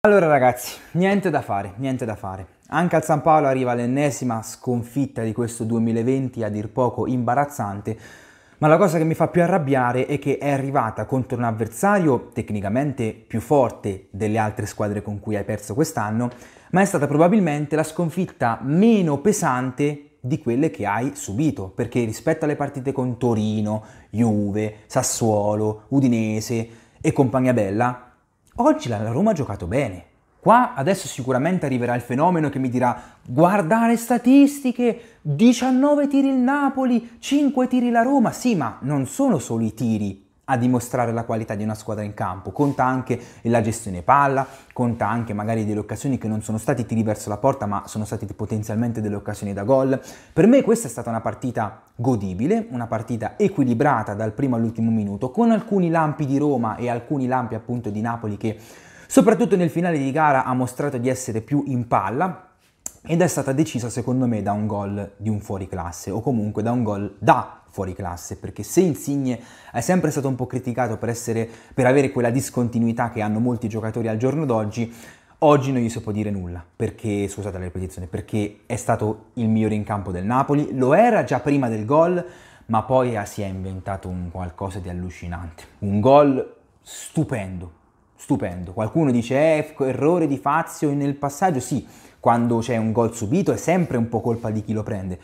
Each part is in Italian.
Allora ragazzi, niente da fare, niente da fare. Anche al San Paolo arriva l'ennesima sconfitta di questo 2020 a dir poco imbarazzante, ma la cosa che mi fa più arrabbiare è che è arrivata contro un avversario tecnicamente più forte delle altre squadre con cui hai perso quest'anno, ma è stata probabilmente la sconfitta meno pesante di quelle che hai subito, perché rispetto alle partite con Torino, Juve, Sassuolo, Udinese e compagnia bella, oggi la Roma ha giocato bene. Qua adesso sicuramente arriverà il fenomeno che mi dirà guarda le statistiche, 19 tiri il Napoli, 5 tiri la Roma, sì ma non sono solo i tiri, a dimostrare la qualità di una squadra in campo, conta anche la gestione palla, conta anche magari delle occasioni che non sono stati tiri verso la porta ma sono state potenzialmente delle occasioni da gol. Per me questa è stata una partita godibile, una partita equilibrata dal primo all'ultimo minuto, con alcuni lampi di Roma e alcuni lampi appunto di Napoli che soprattutto nel finale di gara ha mostrato di essere più in palla, ed è stata decisa secondo me da un gol di un fuoriclasse o comunque da un gol da fuori classe, perché se Insigne è sempre stato un po' criticato per, essere, per avere quella discontinuità che hanno molti giocatori al giorno d'oggi, Oggi non gli si può dire nulla, perché, scusate la ripetizione, perché è stato il migliore in campo del Napoli, lo era già prima del gol, ma poi ah, si è inventato un qualcosa di allucinante. Un gol stupendo, stupendo. Qualcuno dice, eh, ecco, errore di Fazio nel passaggio, sì, quando c'è un gol subito è sempre un po' colpa di chi lo prende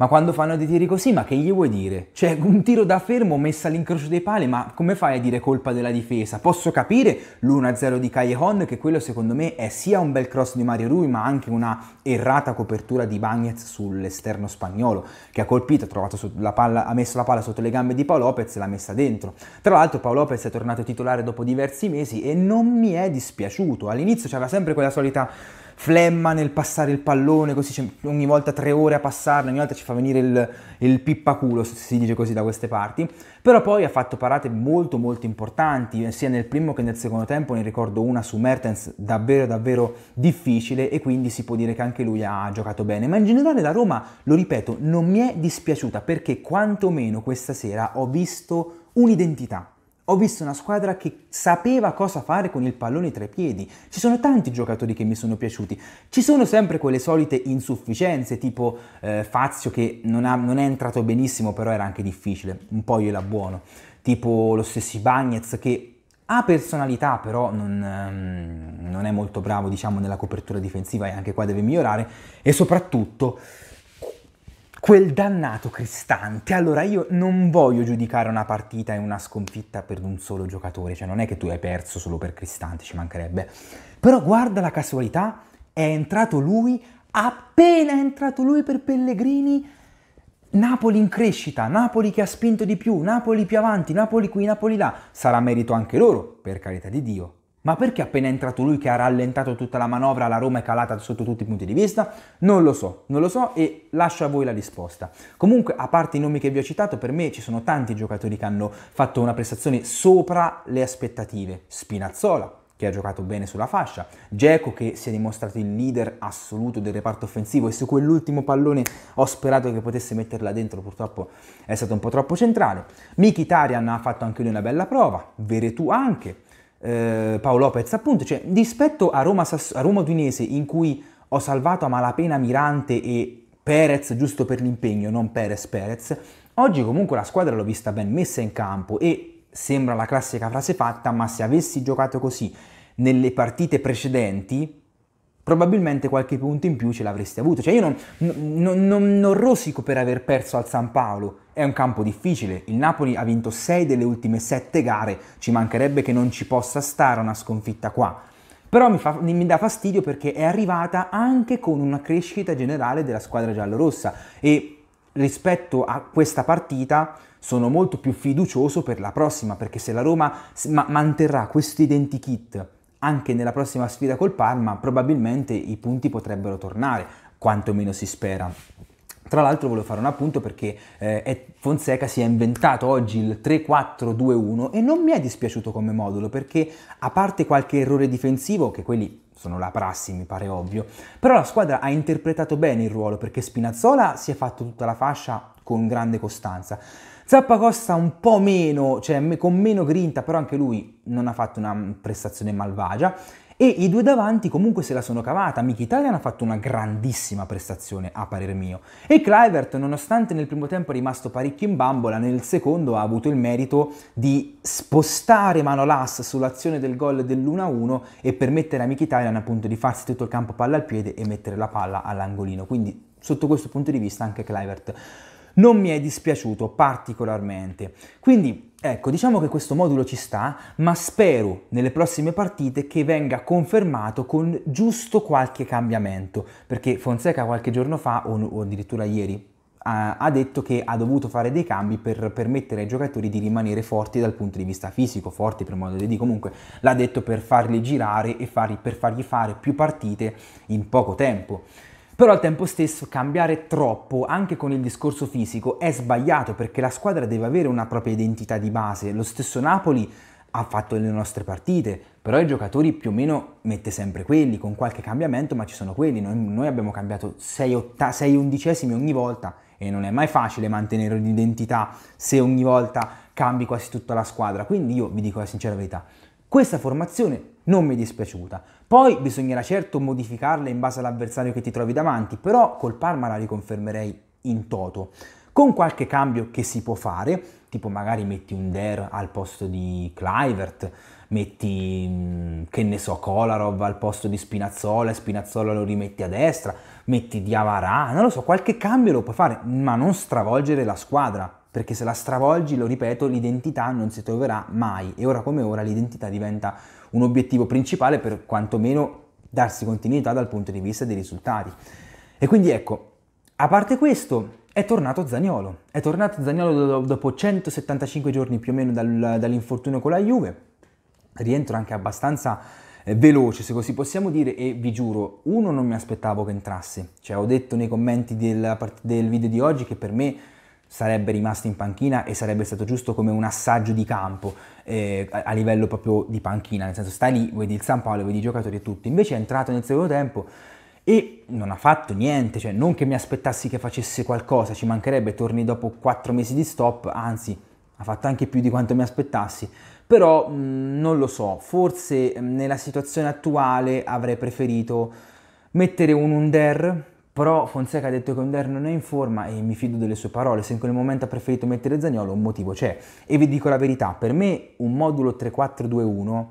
ma quando fanno dei tiri così, ma che gli vuoi dire? Cioè, un tiro da fermo messo all'incrocio dei pali, ma come fai a dire colpa della difesa? Posso capire l'1-0 di Callejon, che quello secondo me è sia un bel cross di Mario Rui, ma anche una errata copertura di Bagnez sull'esterno spagnolo, che ha colpito, ha, palla, ha messo la palla sotto le gambe di Paolo Lopez e l'ha messa dentro. Tra l'altro Paolo Lopez è tornato titolare dopo diversi mesi e non mi è dispiaciuto. All'inizio c'era sempre quella solita flemma nel passare il pallone, così ogni volta tre ore a passarlo, ogni volta ci fa venire il, il pippaculo, se si dice così da queste parti, però poi ha fatto parate molto molto importanti, sia nel primo che nel secondo tempo, ne ricordo una su Mertens davvero davvero difficile e quindi si può dire che anche lui ha giocato bene, ma in generale la Roma, lo ripeto, non mi è dispiaciuta perché quantomeno questa sera ho visto un'identità, ho visto una squadra che sapeva cosa fare con il pallone tra i piedi. Ci sono tanti giocatori che mi sono piaciuti. Ci sono sempre quelle solite insufficienze, tipo eh, Fazio che non, ha, non, è entrato benissimo, però era anche difficile, un po' gliela buono. Tipo lo stesso Bagnez che ha personalità, però non, ehm, non è molto bravo, diciamo, nella copertura difensiva e anche qua deve migliorare. E soprattutto Quel dannato Cristante. Allora io non voglio giudicare una partita e una sconfitta per un solo giocatore, cioè non è che tu hai perso solo per Cristante, ci mancherebbe. Però guarda la casualità, è entrato lui, appena è entrato lui per Pellegrini, Napoli in crescita, Napoli che ha spinto di più, Napoli più avanti, Napoli qui, Napoli là, sarà merito anche loro, per carità di Dio, ma perché appena è entrato lui che ha rallentato tutta la manovra, la Roma è calata sotto tutti i punti di vista? Non lo so, non lo so e lascio a voi la risposta. Comunque, a parte i nomi che vi ho citato, per me ci sono tanti giocatori che hanno fatto una prestazione sopra le aspettative. Spinazzola, che ha giocato bene sulla fascia, Geco che si è dimostrato il leader assoluto del reparto offensivo e su quell'ultimo pallone ho sperato che potesse metterla dentro, purtroppo è stato un po' troppo centrale. Mkhitaryan ha fatto anche lui una bella prova, Veretù anche, eh, Paolo Lopez, appunto, cioè, rispetto a Roma, a Roma Udinese in cui ho salvato a malapena Mirante e Perez giusto per l'impegno, non Perez Perez, oggi comunque la squadra l'ho vista ben messa in campo e sembra la classica frase fatta, ma se avessi giocato così nelle partite precedenti, probabilmente qualche punto in più ce l'avresti avuto. Cioè io non, non, non, non rosico per aver perso al San Paolo, è un campo difficile, il Napoli ha vinto 6 delle ultime 7 gare, ci mancherebbe che non ci possa stare una sconfitta qua. Però mi, fa, mi, dà fastidio perché è arrivata anche con una crescita generale della squadra giallorossa e rispetto a questa partita sono molto più fiducioso per la prossima perché se la Roma manterrà questo identikit anche nella prossima sfida col Parma probabilmente i punti potrebbero tornare, quantomeno si spera. Tra l'altro volevo fare un appunto perché eh, Fonseca si è inventato oggi il 3-4-2-1 e non mi è dispiaciuto come modulo perché a parte qualche errore difensivo, che quelli sono la prassi mi pare ovvio, però la squadra ha interpretato bene il ruolo perché Spinazzola si è fatto tutta la fascia con grande costanza. Zappa costa un po' meno, cioè con meno grinta, però anche lui non ha fatto una prestazione malvagia. E i due davanti comunque se la sono cavata. Mkhitaryan ha fatto una grandissima prestazione, a parer mio. E Clivert, nonostante nel primo tempo è rimasto parecchio in bambola, nel secondo ha avuto il merito di spostare Manolas sull'azione del gol dell'1-1 e permettere a Mkhitaryan appunto di farsi tutto il campo palla al piede e mettere la palla all'angolino. Quindi sotto questo punto di vista anche Clivert non mi è dispiaciuto particolarmente. Quindi Ecco, diciamo che questo modulo ci sta, ma spero nelle prossime partite che venga confermato con giusto qualche cambiamento, perché Fonseca qualche giorno fa, o, addirittura ieri, ha detto che ha dovuto fare dei cambi per permettere ai giocatori di rimanere forti dal punto di vista fisico, forti per modo di dire, comunque l'ha detto per farli girare e farli, per fargli fare più partite in poco tempo. Però al tempo stesso cambiare troppo anche con il discorso fisico è sbagliato perché la squadra deve avere una propria identità di base. Lo stesso Napoli ha fatto le nostre partite, però i giocatori più o meno mette sempre quelli, con qualche cambiamento, ma ci sono quelli. Noi, noi abbiamo cambiato 6, otta- 6 undicesimi ogni volta e non è mai facile mantenere un'identità se ogni volta cambi quasi tutta la squadra. Quindi io vi dico la sincera verità, questa formazione non mi è dispiaciuta. Poi bisognerà certo modificarla in base all'avversario che ti trovi davanti, però col Parma la riconfermerei in toto. Con qualche cambio che si può fare, tipo magari metti un Der al posto di Clivert, metti, mm, che ne so, Kolarov al posto di Spinazzola e Spinazzola lo rimetti a destra, metti Diavara, non lo so, qualche cambio lo puoi fare, ma non stravolgere la squadra perché se la stravolgi, lo ripeto, l'identità non si troverà mai e ora come ora l'identità diventa un obiettivo principale per quantomeno darsi continuità dal punto di vista dei risultati. E quindi ecco, a parte questo, è tornato Zagnolo. È tornato Zagnolo dopo 175 giorni più o meno dal, dall'infortunio con la Juve. Rientro anche abbastanza eh, veloce, se così possiamo dire, e vi giuro, uno non mi aspettavo che entrasse. Cioè, ho detto nei commenti del, del video di oggi che per me sarebbe rimasto in panchina e sarebbe stato giusto come un assaggio di campo eh, a livello proprio di panchina, nel senso sta lì, vedi il San Paolo, vedi i giocatori e tutto, invece è entrato nel secondo tempo e non ha fatto niente, cioè non che mi aspettassi che facesse qualcosa, ci mancherebbe, torni dopo 4 mesi di stop, anzi ha fatto anche più di quanto mi aspettassi, però mh, mm, non lo so, forse mh, mm, nella situazione attuale avrei preferito mettere un under però Fonseca ha detto che Under non è in forma e mi fido delle sue parole, se in quel momento ha preferito mettere Zagnolo un motivo c'è. E vi dico la verità, per me un modulo 3-4-2-1,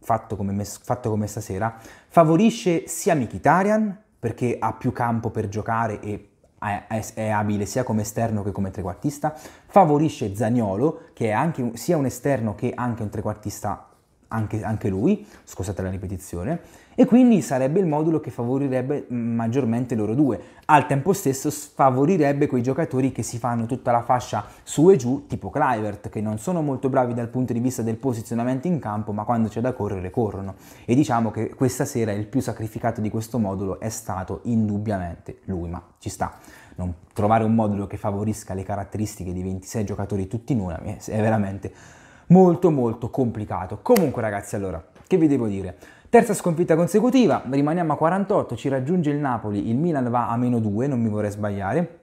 fatto come, mes- fatto come stasera, favorisce sia Mikitarian, perché ha più campo per giocare e è, abile sia come esterno che come trequartista, favorisce Zagnolo che è anche, sia un esterno che anche un trequartista anche, anche lui, scusate la ripetizione, e quindi sarebbe il modulo che favorirebbe mm, maggiormente loro due. Al tempo stesso sfavorirebbe quei giocatori che si fanno tutta la fascia su e giù, tipo Clivert, che non sono molto bravi dal punto di vista del posizionamento in campo, ma quando c'è da correre corrono. E diciamo che questa sera il più sacrificato di questo modulo è stato indubbiamente lui, ma ci sta. Non trovare un modulo che favorisca le caratteristiche di 26 giocatori tutti in una è veramente molto molto complicato. Comunque ragazzi, allora, che vi devo dire? Terza sconfitta consecutiva, rimaniamo a 48, ci raggiunge il Napoli, il Milan va a meno 2, non mi vorrei sbagliare.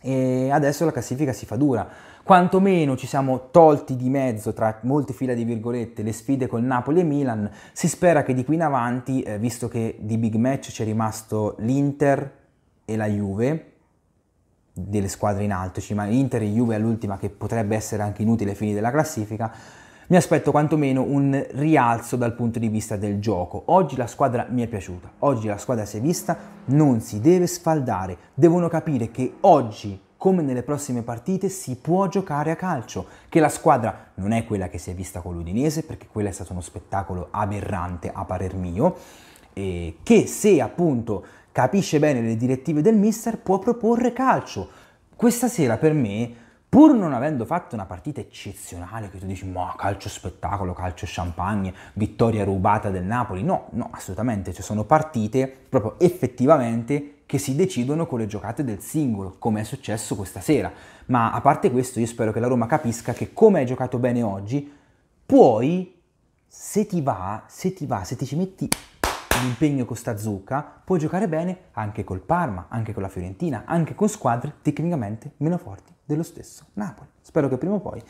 E adesso la classifica si fa dura. Quanto meno ci siamo tolti di mezzo tra molte fila di virgolette le sfide con Napoli e Milan, si spera che di qui in avanti, eh, visto che di big match c'è rimasto l'Inter e la Juve, delle squadre in alto, ci rimane Inter e Juve all'ultima che potrebbe essere anche inutile ai fini della classifica, mi aspetto quantomeno un rialzo dal punto di vista del gioco. Oggi la squadra mi è piaciuta, oggi la squadra si è vista, non si deve sfaldare, devono capire che oggi come nelle prossime partite si può giocare a calcio, che la squadra non è quella che si è vista con l'Udinese, perché quello è stato uno spettacolo aberrante a parer mio, e eh, che se appunto capisce bene le direttive del mister può proporre calcio. Questa sera per me, pur non avendo fatto una partita eccezionale, che tu dici ma calcio spettacolo, calcio champagne, vittoria rubata del Napoli, no, no, assolutamente, ci cioè, sono partite proprio effettivamente che si decidono con le giocate del singolo, come è successo questa sera. Ma a parte questo io spero che la Roma capisca che come hai giocato bene oggi, puoi, se ti va, se ti va, se ti ci metti l'impegno con Stazuca, può giocare bene anche col Parma, anche con la Fiorentina, anche con squadre tecnicamente meno forti dello stesso Napoli. Spero che prima o poi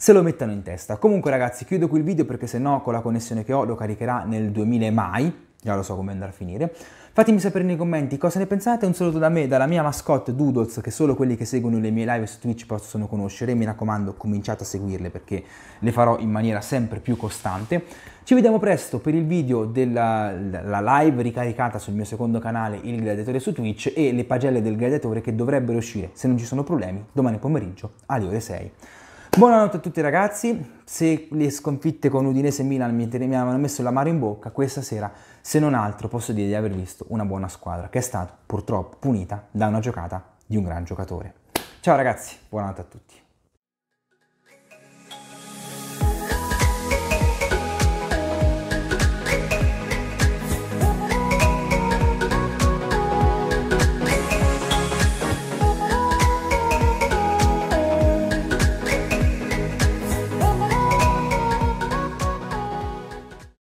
se lo mettano in testa. Comunque ragazzi, chiudo qui il video perché se no con la connessione che ho lo caricherà nel 2000 mai, già lo so come andrà a finire. Fatemi sapere nei commenti cosa ne pensate, un saluto da me, dalla mia mascotte Doodles, che solo quelli che seguono le mie live su Twitch possono conoscere, mi raccomando cominciate a seguirle perché le farò in maniera sempre più costante. Ci vediamo presto per il video della live ricaricata sul mio secondo canale Il Gladiatore su Twitch e le pagelle del Gladiatore che dovrebbero uscire, se non ci sono problemi, domani pomeriggio alle ore 6. Buonanotte a tutti ragazzi, se le sconfitte con Udinese e Milan mi, mi avevano messo l'amaro in bocca, questa sera se non altro posso dire di aver visto una buona squadra che è stata purtroppo punita da una giocata di un gran giocatore. Ciao ragazzi, buonanotte a tutti.